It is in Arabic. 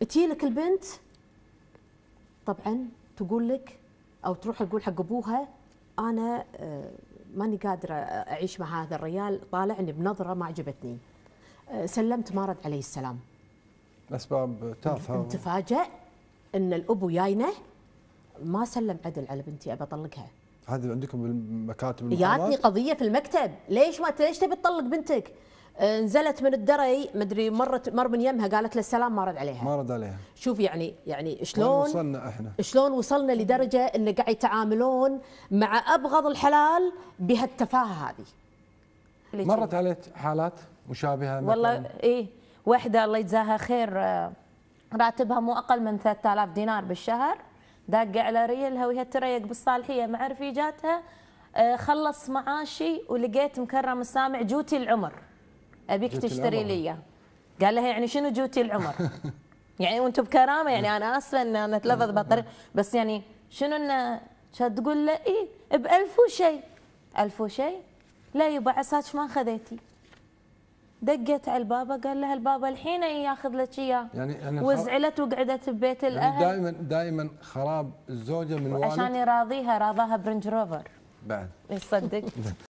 تجيلك البنت طبعا تقول لك او تروح تقول حق ابوها انا آه، ماني قادره اعيش مع هذا الرجال طالعني بنظره ما عجبتني آه، سلمت ما رد عليه السلام اسباب تافهه انت تفاجئ ان الابو جاينه ما سلم عدل على بنتي ابى اطلقها هذه عندكم بالمكاتب جاتني قضيه في المكتب ليش ما ليش تبي تطلق بنتك نزلت من الدري مدري مرت مر من يمها قالت له السلام ما رد عليها ما رد عليها شوف يعني يعني شلون وصلنا احنا شلون وصلنا لدرجه ان قاعد يتعاملون مع ابغض الحلال بهالتفاهه هذه مرت عليك حالات مشابهه والله اي واحده الله يجزاها خير آه، راتبها مو اقل من 3000 دينار بالشهر داقه على ريلها وهي تريق بالصالحيه مع رفيجاتها آه، خلص معاشي ولقيت مكرم السامع جوتي العمر ابيك تشتري لي قال لها يعني شنو جوتي العمر يعني وانتم بكرامه يعني انا اسفه ان انا اتلفظ بالطريقه بس يعني شنو ان تقول له اي ب 1000 وشيء 1000 وشيء لا يبا عساك ما خذيتي دقت على البابا قال لها البابا الحين إيه ياخذ لك اياه يعني, يعني وزعلت وقعدت ببيت يعني الاهل يعني دائما دائما خراب الزوجه من والد عشان يراضيها راضاها برنج روفر بعد يصدق